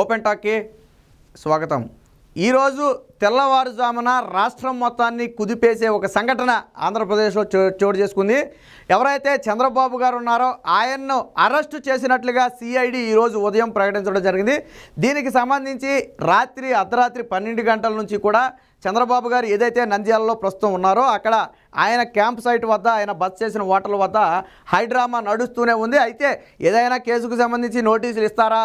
open టాక్కి స్వాగతం ఈరోజు తెల్లవారుజామున రాష్ట్రం మొత్తాన్ని కుదిపేసే ఒక సంఘటన ఆంధ్రప్రదేశ్లో చోటు చేసుకుంది ఎవరైతే చంద్రబాబు గారు ఉన్నారో ఆయన్ను అరెస్టు చేసినట్లుగా సిఐడి ఈరోజు ఉదయం ప్రకటించడం జరిగింది దీనికి సంబంధించి రాత్రి అర్ధరాత్రి పన్నెండు గంటల నుంచి కూడా చంద్రబాబు గారు ఏదైతే నంద్యాలలో ప్రస్తుతం ఉన్నారో అక్కడ ఆయన క్యాంప్ సైట్ వద్ద ఆయన బస్ చేసిన హోటల్ వద్ద హైడ్రామా నడుస్తూనే ఉంది అయితే ఏదైనా కేసుకు సంబంధించి నోటీసులు ఇస్తారా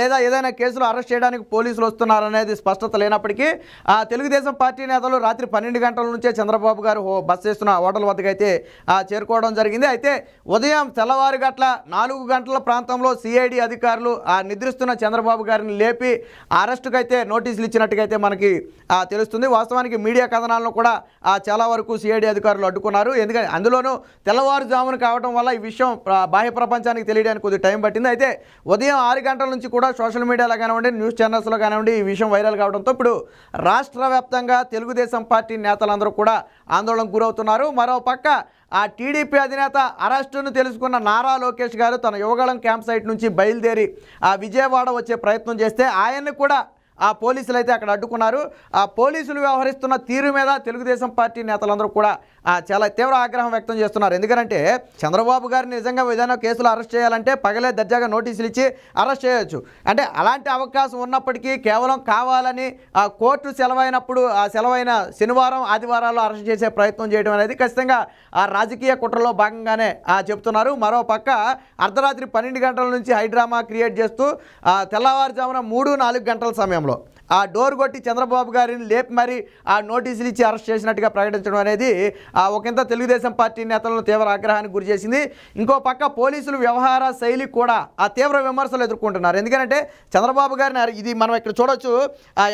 లేదా ఏదైనా కేసులు అరెస్ట్ చేయడానికి పోలీసులు వస్తున్నారనేది స్పష్టత లేనప్పటికీ తెలుగుదేశం పార్టీ నేతలు రాత్రి పన్నెండు గంటల నుంచే చంద్రబాబు గారు బస్ చేస్తున్న హోటల్ వద్దకు అయితే చేరుకోవడం జరిగింది అయితే ఉదయం తెల్లవారు గట్ల నాలుగు గంటల ప్రాంతంలో సిఐడి అధికారులు ఆ నిద్రిస్తున్న చంద్రబాబు గారిని లేపి అరెస్టుకు అయితే నోటీసులు ఇచ్చినట్టుగా అయితే మనకి తెలుస్తుంది వాస్తవానికి మీడియా కథనాలను కూడా చాలా వరకు సిఐడి అధికారులు అధికారులు అడ్డుకున్నారు ఎందుకంటే అందులోనూ తెల్లవారుజామున కావడం వల్ల ఈ విషయం బాహ్య ప్రపంచానికి తెలియడానికి కొద్దిగా టైం పట్టింది అయితే ఉదయం ఆరు గంటల నుంచి కూడా సోషల్ మీడియాలో కానివ్వండి న్యూస్ ఛానల్స్లో కానివ్వండి ఈ విషయం వైరల్ కావడంతో ఇప్పుడు రాష్ట్ర వ్యాప్తంగా తెలుగుదేశం పార్టీ నేతలందరూ కూడా ఆందోళనకు గురవుతున్నారు మరో పక్క ఆ టీడీపీ అధినేత అరెస్టును తెలుసుకున్న నారా లోకేష్ గారు తన యువగళం క్యాంప్ సైట్ నుంచి బయలుదేరి ఆ విజయవాడ వచ్చే ప్రయత్నం చేస్తే ఆయన్ని కూడా ఆ పోలీసులు అయితే అక్కడ అడ్డుకున్నారు ఆ పోలీసులు వ్యవహరిస్తున్న తీరు మీద తెలుగుదేశం పార్టీ నేతలందరూ కూడా చాలా తీవ్ర ఆగ్రహం వ్యక్తం చేస్తున్నారు ఎందుకంటే చంద్రబాబు గారిని నిజంగా ఏదైనా కేసులు అరెస్ట్ చేయాలంటే పగలే దర్జాగా నోటీసులు ఇచ్చి అరెస్ట్ చేయొచ్చు అంటే అలాంటి అవకాశం ఉన్నప్పటికీ కేవలం కావాలని ఆ కోర్టు సెలవైనప్పుడు ఆ సెలవైన శనివారం ఆదివారాల్లో అరెస్ట్ చేసే ప్రయత్నం చేయడం అనేది ఖచ్చితంగా ఆ రాజకీయ కుట్రలో భాగంగానే చెప్తున్నారు మరో పక్క అర్ధరాత్రి పన్నెండు గంటల నుంచి హైడ్రామా క్రియేట్ చేస్తూ తెల్లవారుజామున మూడు నాలుగు గంటల సమయంలో farlo ఆ డోర్ కొట్టి చంద్రబాబు గారిని లేపి మరి ఆ నోటీసులు ఇచ్చి అరెస్ట్ చేసినట్టుగా ప్రకటించడం అనేది ఒకంత తెలుగుదేశం పార్టీ నేతలను తీవ్ర ఆగ్రహానికి గురి చేసింది ఇంకో పక్క పోలీసులు వ్యవహార శైలి కూడా ఆ తీవ్ర విమర్శలు ఎదుర్కొంటున్నారు ఎందుకంటే చంద్రబాబు గారిని ఇది మనం ఇక్కడ చూడొచ్చు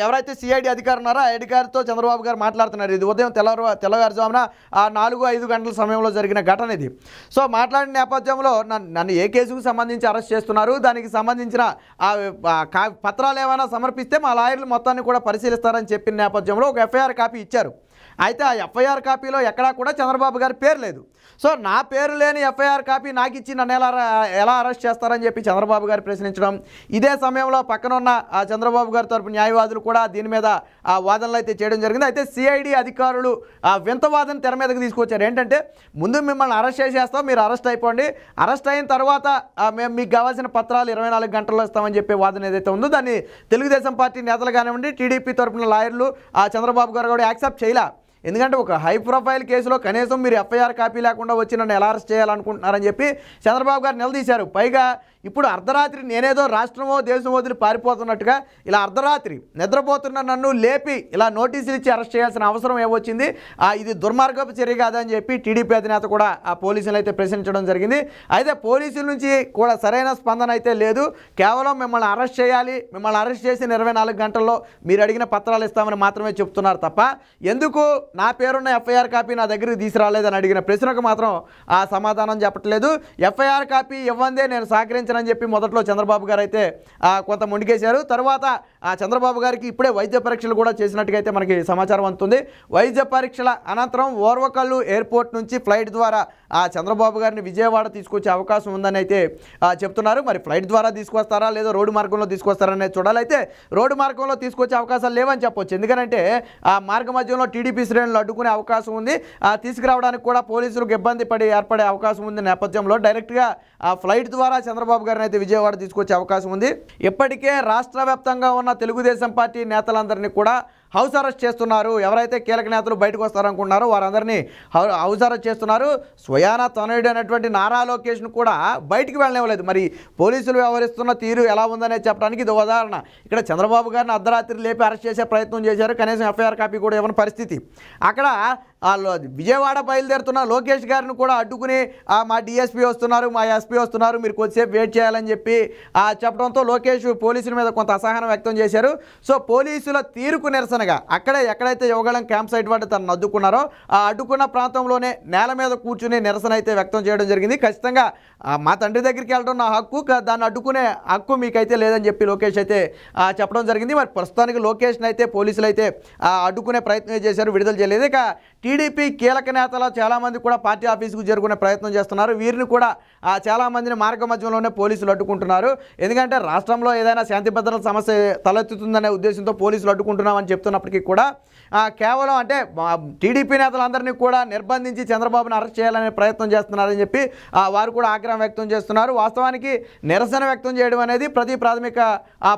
ఎవరైతే సిఐడి అధికారులు ఉన్నారో ఆ అధికారితో చంద్రబాబు గారు మాట్లాడుతున్నారు ఇది ఉదయం తెల్లవారు తెల్లవారుజామున ఆ నాలుగు ఐదు గంటల సమయంలో జరిగిన ఘటన ఇది సో మాట్లాడిన నేపథ్యంలో నన్ను ఏ కేసుకు సంబంధించి అరెస్ట్ చేస్తున్నారు దానికి సంబంధించిన పత్రాలు ఏమైనా సమర్పిస్తే మా లాయర్లు మొత్తాన్ని కూడా పరిశీలిస్తారని చెప్పిన నేపథ్యంలో ఒక ఎఫ్ఐఆర్ కాపీ ఇచ్చారు అయితే ఆ ఎఫ్ఐఆర్ కాపీలో ఎక్కడా కూడా చంద్రబాబు గారి పేరు లేదు సో నా పేరు లేని ఎఫ్ఐఆర్ కాపీ నాకు ఇచ్చి నన్ను ఎలా ఎలా అరెస్ట్ చేస్తారని చెప్పి చంద్రబాబు గారు ప్రశ్నించడం ఇదే సమయంలో పక్కనున్న చంద్రబాబు గారి తరపు న్యాయవాదులు కూడా దీని మీద ఆ వాదనలు అయితే చేయడం జరిగింది అయితే సిఐడి అధికారులు ఆ వింత వాదన తెర మీదకి తీసుకొచ్చారు ఏంటంటే ముందు మిమ్మల్ని అరెస్ట్ చేసేస్తాం మీరు అరెస్ట్ అయిపోండి అరెస్ట్ అయిన తర్వాత మేము మీకు కావాల్సిన పత్రాలు ఇరవై నాలుగు గంటల్లో ఇస్తామని చెప్పే వాదన ఏదైతే ఉందో దాన్ని తెలుగుదేశం పార్టీ నేతలు కానివ్వండి టీడీపీ తరపున లాయర్లు ఆ చంద్రబాబు గారు కూడా యాక్సెప్ట్ చేయలే ఎందుకంటే ఒక హై ప్రొఫైల్ కేసులో కనీసం మీరు ఎఫ్ఐఆర్ కాపీ లేకుండా వచ్చి నన్ను ఎలా అరెస్ట్ చేయాలనుకుంటున్నారని చెప్పి చంద్రబాబు గారు నిలదీశారు పైగా ఇప్పుడు అర్ధరాత్రి నేనేదో రాష్ట్రమో దేశం వదిలి పారిపోతున్నట్టుగా ఇలా అర్ధరాత్రి నిద్రపోతున్న నన్ను లేపి ఇలా నోటీసులు ఇచ్చి అరెస్ట్ చేయాల్సిన అవసరం ఏమొచ్చింది ఇది దుర్మార్గపు చర్య కాదని చెప్పి టీడీపీ అధినేత కూడా ఆ పోలీసులు అయితే ప్రశ్నించడం జరిగింది అయితే పోలీసుల నుంచి కూడా సరైన స్పందన అయితే లేదు కేవలం మిమ్మల్ని అరెస్ట్ చేయాలి మిమ్మల్ని అరెస్ట్ చేసిన ఇరవై గంటల్లో మీరు అడిగిన పత్రాలు ఇస్తామని మాత్రమే చెప్తున్నారు తప్ప ఎందుకు నా పేరున్న ఎఫ్ఐఆర్ కాపీ నా దగ్గరికి తీసుకురాలేదని అడిగిన ప్రశ్నకు మాత్రం ఆ సమాధానం చెప్పట్లేదు ఎఫ్ఐఆర్ కాపీ ఇవ్వందే నేను సహకరించనని చెప్పి మొదట్లో చంద్రబాబు గారు అయితే కొంత మొండికేశారు తర్వాత ఆ చంద్రబాబు గారికి ఇప్పుడే వైద్య పరీక్షలు కూడా చేసినట్టుగా మనకి సమాచారం అందుతుంది వైద్య పరీక్షల అనంతరం ఓర్వకల్లు ఎయిర్పోర్ట్ నుంచి ఫ్లైట్ ద్వారా ఆ చంద్రబాబు గారిని విజయవాడ తీసుకొచ్చే అవకాశం ఉందని అయితే చెప్తున్నారు మరి ఫ్లైట్ ద్వారా తీసుకొస్తారా లేదో రోడ్డు మార్గంలో తీసుకొస్తారనేది చూడాలి అయితే రోడ్డు మార్గంలో తీసుకొచ్చే అవకాశాలు లేవని చెప్పొచ్చు ఎందుకంటే ఆ మార్గ మధ్యంలో టీడీపీ ముస్లింలను అడ్డుకునే అవకాశం ఉంది తీసుకురావడానికి కూడా పోలీసులకు ఇబ్బంది పడి ఏర్పడే అవకాశం ఉంది నేపథ్యంలో డైరెక్ట్గా ఆ ఫ్లైట్ ద్వారా చంద్రబాబు గారిని అయితే విజయవాడ తీసుకొచ్చే అవకాశం ఉంది ఇప్పటికే రాష్ట్ర ఉన్న తెలుగుదేశం పార్టీ నేతలందరినీ కూడా హౌస్ అరెస్ట్ చేస్తున్నారు ఎవరైతే కీలక నేతలు బయటకు వస్తారనుకుంటున్నారో వారందరినీ హౌస్ అరెస్ట్ చేస్తున్నారు స్వయాన తనయుడు అనేటువంటి నారా లోకేష్ను కూడా బయటికి వెళ్ళనివ్వలేదు మరి పోలీసులు వ్యవహరిస్తున్న తీరు ఎలా ఉందనే చెప్పడానికి ఇది ఉదాహరణ ఇక్కడ చంద్రబాబు గారిని అర్ధరాత్రి లేపి అరెస్ట్ చేసే ప్రయత్నం చేశారు కనీసం ఎఫ్ఐఆర్ కాపీ కూడా ఇవ్వని పరిస్థితి అక్కడ వాళ్ళు విజయవాడ బయలుదేరుతున్న లోకేష్ గారిని కూడా అడ్డుకుని మా డిఎస్పీ వస్తున్నారు మా ఎస్పీ వస్తున్నారు మీరు కొద్దిసేపు వెయిట్ చేయాలని చెప్పి చెప్పడంతో లోకేష్ పోలీసుల మీద కొంత అసహనం వ్యక్తం చేశారు సో పోలీసుల తీరుకు నిరసనగా అక్కడే ఎక్కడైతే యువగలం క్యాంప్ సైట్ వద్ద తనను అడ్డుకున్నారో ఆ అడ్డుకున్న ప్రాంతంలోనే నేల మీద కూర్చుని నిరసన అయితే వ్యక్తం చేయడం జరిగింది ఖచ్చితంగా మా తండ్రి దగ్గరికి వెళ్ళడం నా హక్కు దాన్ని అడ్డుకునే హక్కు మీకైతే లేదని చెప్పి లోకేష్ అయితే చెప్పడం జరిగింది మరి ప్రస్తుతానికి లోకేష్ని అయితే పోలీసులు అయితే అడ్డుకునే ప్రయత్నం చేశారు విడుదల చేయలేదు ఇక టీడీపీ కీలక నేతలు చాలామంది కూడా పార్టీ ఆఫీసుకు చేరుకునే ప్రయత్నం చేస్తున్నారు వీరిని కూడా చాలామందిని మార్గ మధ్యంలోనే పోలీసులు అడ్డుకుంటున్నారు ఎందుకంటే రాష్ట్రంలో ఏదైనా శాంతి భద్రతల సమస్య తలెత్తుతుందనే ఉద్దేశంతో పోలీసులు అడ్డుకుంటున్నామని చెప్తున్నప్పటికీ కూడా కేవలం అంటే టీడీపీ నేతలందరినీ కూడా నిర్బంధించి చంద్రబాబును అరెస్ట్ చేయాలనే ప్రయత్నం చేస్తున్నారని చెప్పి వారు కూడా ఆగ్రహం వ్యక్తం చేస్తున్నారు వాస్తవానికి నిరసన వ్యక్తం చేయడం అనేది ప్రతి ప్రాథమిక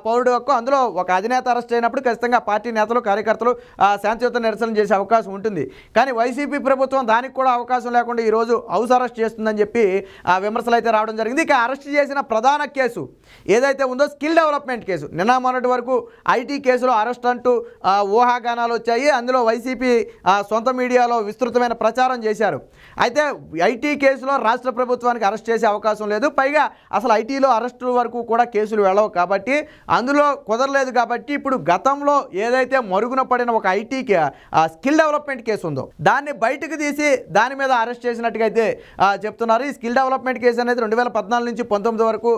పౌరుడు యొక్క అందులో ఒక అధినేత అరెస్ట్ అయినప్పుడు ఖచ్చితంగా పార్టీ నేతలు కార్యకర్తలు శాంతియుత నిరసన చేసే అవకాశం ఉంటుంది కానీ వైసీపీ ప్రభుత్వం దానికి కూడా అవకాశం లేకుండా ఈరోజు హౌస్ అరెస్ట్ చేస్తుందని చెప్పి ఆ విమర్శలు అయితే రావడం జరిగింది ఇక అరెస్ట్ చేసిన ప్రధాన కేసు ఏదైతే ఉందో స్కిల్ డెవలప్మెంట్ కేసు నిన్న మొన్నటి వరకు ఐటీ కేసులో అరెస్ట్ అంటూ ఊహాగానాలు వచ్చాయి అందులో వైసీపీ సొంత మీడియాలో విస్తృతమైన ప్రచారం చేశారు అయితే ఐటీ కేసులో రాష్ట్ర ప్రభుత్వానికి అరెస్ట్ చేసే అవకాశం లేదు పైగా అసలు ఐటీలో అరెస్ట్ వరకు కూడా కేసులు వెళ్ళవు కాబట్టి అందులో కుదరలేదు కాబట్టి ఇప్పుడు గతంలో ఏదైతే మరుగున పడిన ఒక ఐటీ స్కిల్ డెవలప్మెంట్ కేసు ఉందో ఉందో దాన్ని బయటకు తీసి దాని మీద అరెస్ట్ చేసినట్టుగా అయితే చెప్తున్నారు ఈ స్కిల్ డెవలప్మెంట్ కేసు అనేది రెండు నుంచి పంతొమ్మిది వరకు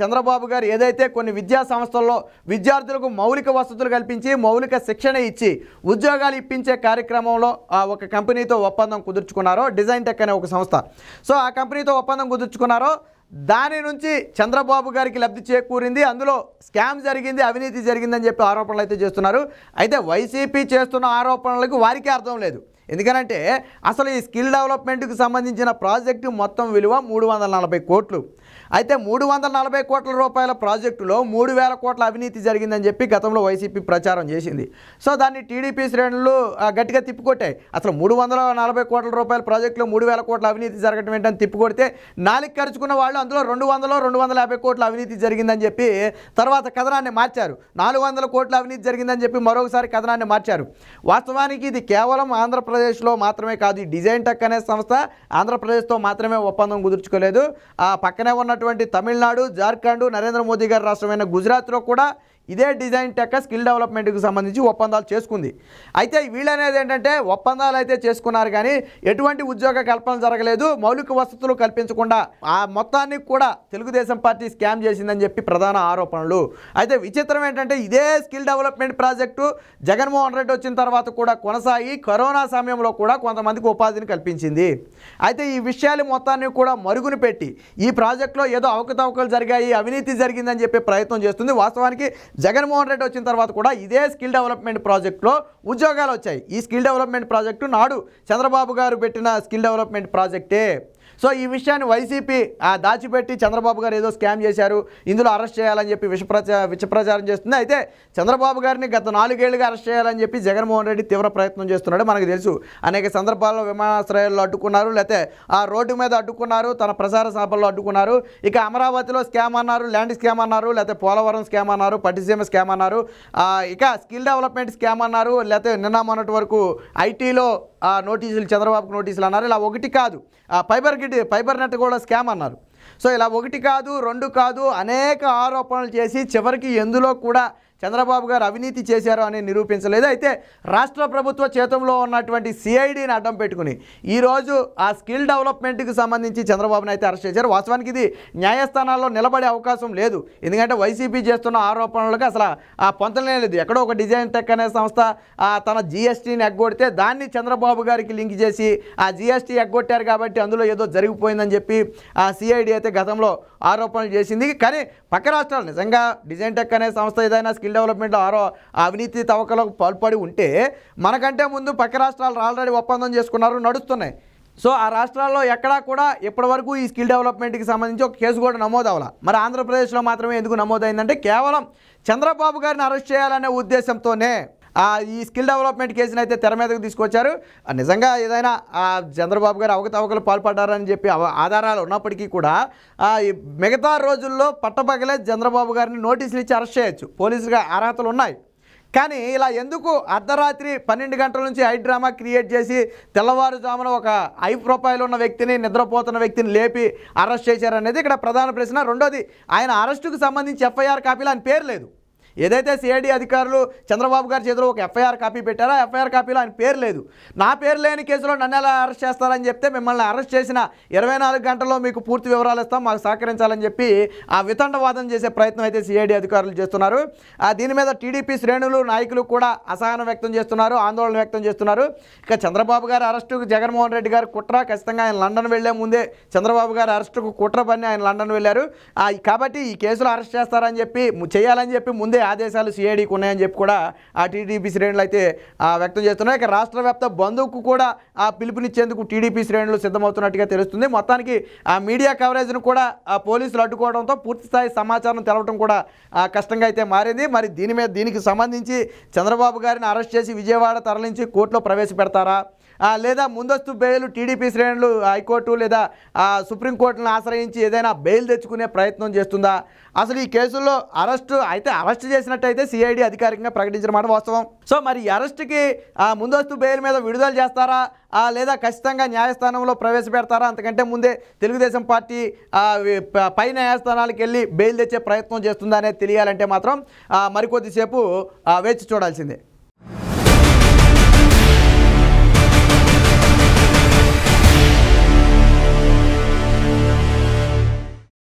చంద్రబాబు గారు ఏదైతే కొన్ని విద్యా సంస్థల్లో విద్యార్థులకు మౌలిక వసతులు కల్పించి మౌలిక శిక్షణ ఇచ్చి ఉద్యోగాలు ఇప్పించే కార్యక్రమంలో ఒక కంపెనీతో ఒప్పందం కుదుర్చుకున్నారో డిజైన్ టెక్ అనే ఒక సంస్థ సో ఆ కంపెనీతో ఒప్పందం కుదుర్చుకున్నారో దాని నుంచి చంద్రబాబు గారికి లబ్ధి చేకూరింది అందులో స్కామ్ జరిగింది అవినీతి జరిగిందని చెప్పి ఆరోపణలు అయితే చేస్తున్నారు అయితే వైసీపీ చేస్తున్న ఆరోపణలకు వారికే అర్థం లేదు ఎందుకనంటే అసలు ఈ స్కిల్ డెవలప్మెంట్కి సంబంధించిన ప్రాజెక్టు మొత్తం విలువ మూడు కోట్లు అయితే మూడు వందల నలభై కోట్ల రూపాయల ప్రాజెక్టులో మూడు వేల కోట్ల అవినీతి జరిగిందని చెప్పి గతంలో వైసీపీ ప్రచారం చేసింది సో దాన్ని టీడీపీ శ్రేణులు గట్టిగా తిప్పుకొట్టాయి అసలు మూడు వందల నలభై కోట్ల రూపాయల ప్రాజెక్టులో మూడు వేల కోట్ల అవినీతి జరగటం ఏంటని తిప్పికొడితే నాలుగు ఖర్చుకున్న వాళ్ళు అందులో రెండు వందలు రెండు వందల యాభై కోట్ల అవినీతి జరిగిందని చెప్పి తర్వాత కథనాన్ని మార్చారు నాలుగు వందల కోట్ల అవినీతి జరిగిందని చెప్పి మరొకసారి కథనాన్ని మార్చారు వాస్తవానికి ఇది కేవలం ఆంధ్రప్రదేశ్లో మాత్రమే కాదు ఈ డిజైన్ టెక్ అనే సంస్థ ఆంధ్రప్రదేశ్తో మాత్రమే ఒప్పందం కుదుర్చుకోలేదు ఆ పక్కనే ఉన్న ఉన్నటువంటి తమిళనాడు జార్ఖండ్ నరేంద్ర మోదీ గారి రాష్ట్రమైన గుజరాత్లో కూడా ఇదే డిజైన్ టెక్క స్కిల్ డెవలప్మెంట్కి సంబంధించి ఒప్పందాలు చేసుకుంది అయితే వీళ్ళనేది ఏంటంటే ఒప్పందాలు అయితే చేసుకున్నారు కానీ ఎటువంటి ఉద్యోగ కల్పన జరగలేదు మౌలిక వసతులు కల్పించకుండా ఆ మొత్తానికి కూడా తెలుగుదేశం పార్టీ స్కామ్ చేసిందని చెప్పి ప్రధాన ఆరోపణలు అయితే విచిత్రం ఏంటంటే ఇదే skill development project Jaganmohan Reddy వచ్చిన తర్వాత కూడా కొనసాగి కరోనా సమయంలో కూడా కొంతమందికి ఉపాధిని కల్పించింది అయితే ఈ విషయాలు మొత్తాన్ని కూడా మరుగును పెట్టి ఈ ప్రాజెక్టులో ఏదో అవకతవకలు జరిగాయి అవినీతి జరిగిందని చెప్పే ప్రయత్నం చేస్తుంది వాస్తవానికి జగన్మోహన్ రెడ్డి వచ్చిన తర్వాత కూడా ఇదే స్కిల్ డెవలప్మెంట్ ప్రాజెక్టులో ఉద్యోగాలు వచ్చాయి ఈ స్కిల్ డెవలప్మెంట్ ప్రాజెక్టు నాడు చంద్రబాబు గారు పెట్టిన స్కిల్ డెవలప్మెంట్ ప్రాజెక్టే సో ఈ విషయాన్ని వైసీపీ దాచిపెట్టి చంద్రబాబు గారు ఏదో స్కామ్ చేశారు ఇందులో అరెస్ట్ చేయాలని చెప్పి విషప్రచ విషప్రచారం చేస్తుంది అయితే చంద్రబాబు గారిని గత నాలుగేళ్లుగా అరెస్ట్ చేయాలని చెప్పి జగన్మోహన్ రెడ్డి తీవ్ర ప్రయత్నం చేస్తున్నాడు మనకు తెలుసు అనేక సందర్భాల్లో విమానాశ్రయాల్లో అడ్డుకున్నారు లేకపోతే ఆ రోడ్డు మీద అడ్డుకున్నారు తన ప్రసార సభల్లో అడ్డుకున్నారు ఇక అమరావతిలో స్కామ్ అన్నారు ల్యాండ్ స్కామ్ అన్నారు లేకపోతే పోలవరం స్కామ్ అన్నారు పట్టిసీమ స్కామ్ అన్నారు ఇక స్కిల్ డెవలప్మెంట్ స్కామ్ అన్నారు లేకపోతే నిన్న మొన్నటి వరకు ఐటీలో నోటీసులు చంద్రబాబుకు నోటీసులు అన్నారు ఇలా ఒకటి కాదు ఫైబర్ ఒకటి ఫైబర్ నెట్ కూడా స్కామ్ అన్నారు సో ఇలా ఒకటి కాదు రెండు కాదు అనేక ఆరోపణలు చేసి చివరికి ఎందులో కూడా చంద్రబాబు గారు అవినీతి చేశారు అని నిరూపించలేదు అయితే రాష్ట్ర ప్రభుత్వ చేతంలో ఉన్నటువంటి సిఐడిని అడ్డం పెట్టుకుని ఈరోజు ఆ స్కిల్ డెవలప్మెంట్కి సంబంధించి చంద్రబాబుని అయితే అరెస్ట్ చేశారు వాస్తవానికి ఇది న్యాయస్థానాల్లో నిలబడే అవకాశం లేదు ఎందుకంటే వైసీపీ చేస్తున్న ఆరోపణలకు అసలు ఆ పొందలేదు లేదు ఎక్కడో ఒక డిజైన్ టెక్ అనే సంస్థ తన జిఎస్టీని ఎగ్గొడితే దాన్ని చంద్రబాబు గారికి లింక్ చేసి ఆ జిఎస్టీ ఎగ్గొట్టారు కాబట్టి అందులో ఏదో జరిగిపోయిందని చెప్పి ఆ సిఐడి అయితే గతంలో ఆరోపణలు చేసింది కానీ పక్క రాష్ట్రాలు నిజంగా డిజైన్ టెక్ అనే సంస్థ ఏదైనా స్కిల్ డెవలప్మెంట్ ఆరో అవినీతి తవ్వకలకు పాల్పడి ఉంటే మనకంటే ముందు పక్క రాష్ట్రాలు ఆల్రెడీ ఒప్పందం చేసుకున్నారు నడుస్తున్నాయి సో ఆ రాష్ట్రాల్లో ఎక్కడా కూడా ఇప్పటివరకు ఈ స్కిల్ డెవలప్మెంట్కి సంబంధించి ఒక కేసు కూడా నమోదు అవ్వాల మరి ఆంధ్రప్రదేశ్లో మాత్రమే ఎందుకు నమోదైందంటే కేవలం చంద్రబాబు గారిని అరెస్ట్ చేయాలనే ఉద్దేశంతోనే ఈ స్కిల్ డెవలప్మెంట్ కేసును అయితే తెర మీదకు తీసుకొచ్చారు నిజంగా ఏదైనా చంద్రబాబు గారు అవకతవకలు పాల్పడ్డారని చెప్పి ఆధారాలు ఉన్నప్పటికీ కూడా మిగతా రోజుల్లో పట్టపగలే చంద్రబాబు గారిని నోటీసులు ఇచ్చి అరెస్ట్ చేయొచ్చు పోలీసులుగా అర్హతలు ఉన్నాయి కానీ ఇలా ఎందుకు అర్ధరాత్రి పన్నెండు గంటల నుంచి హై డ్రామా క్రియేట్ చేసి తెల్లవారుజామున ఒక ఐ ప్రొఫైల్ ఉన్న వ్యక్తిని నిద్రపోతున్న వ్యక్తిని లేపి అరెస్ట్ చేశారనేది ఇక్కడ ప్రధాన ప్రశ్న రెండోది ఆయన అరెస్టుకు సంబంధించి ఎఫ్ఐఆర్ కాపీలు ఆయన పేరు లేదు ఏదైతే సిఐడి అధికారులు చంద్రబాబు గారి చేతిలో ఒక ఎఫ్ఐఆర్ కాపీ పెట్టారో ఎఫ్ఐఆర్ కాపీలో ఆయన పేరు లేదు నా పేరు లేని కేసులో నన్ను ఎలా అరెస్ట్ చేస్తారని చెప్తే మిమ్మల్ని అరెస్ట్ చేసిన ఇరవై గంటల్లో మీకు పూర్తి వివరాలు ఇస్తాం మాకు సహకరించాలని చెప్పి ఆ వితండవాదం చేసే ప్రయత్నం అయితే సిఐడి అధికారులు చేస్తున్నారు దీని మీద టీడీపీ శ్రేణులు నాయకులు కూడా అసహనం వ్యక్తం చేస్తున్నారు ఆందోళన వ్యక్తం చేస్తున్నారు ఇక చంద్రబాబు గారి అరెస్టుకు జగన్మోహన్ రెడ్డి గారు కుట్ర ఖచ్చితంగా ఆయన లండన్ వెళ్లే ముందే చంద్రబాబు గారి అరెస్టుకు కుట్ర పని ఆయన లండన్ వెళ్ళారు కాబట్టి ఈ కేసులు అరెస్ట్ చేస్తారని చెప్పి చేయాలని చెప్పి ముందే ఆదేశాలు సిఐడికి ఉన్నాయని చెప్పి కూడా ఆ టీడీపీ శ్రేణులు అయితే వ్యక్తం చేస్తున్నాయి ఇక రాష్ట్ర వ్యాప్త బంధువుకు కూడా ఆ పిలుపునిచ్చేందుకు టీడీపీ శ్రేణులు సిద్ధమవుతున్నట్టుగా తెలుస్తుంది మొత్తానికి ఆ మీడియా కవరేజ్ను కూడా ఆ పోలీసులు అడ్డుకోవడంతో పూర్తిస్థాయి సమాచారం తెలవడం కూడా కష్టంగా అయితే మారింది మరి దీని మీద దీనికి సంబంధించి చంద్రబాబు గారిని అరెస్ట్ చేసి విజయవాడ తరలించి కోర్టులో ప్రవేశపెడతారా లేదా ముందస్తు బెయిల్ టీడీపీ శ్రేణులు హైకోర్టు లేదా సుప్రీంకోర్టును ఆశ్రయించి ఏదైనా బెయిల్ తెచ్చుకునే ప్రయత్నం చేస్తుందా అసలు ఈ కేసుల్లో అరెస్ట్ అయితే అరెస్ట్ చేసినట్టయితే సిఐడి అధికారికంగా ప్రకటించిన మాట వాస్తవం సో మరి అరెస్ట్కి ముందస్తు బెయిల్ మీద విడుదల చేస్తారా లేదా ఖచ్చితంగా న్యాయస్థానంలో ప్రవేశపెడతారా అంతకంటే ముందే తెలుగుదేశం పార్టీ పై న్యాయస్థానాలకు వెళ్ళి బెయిల్ తెచ్చే ప్రయత్నం చేస్తుందా అనేది తెలియాలంటే మాత్రం మరికొద్దిసేపు వేచి చూడాల్సిందే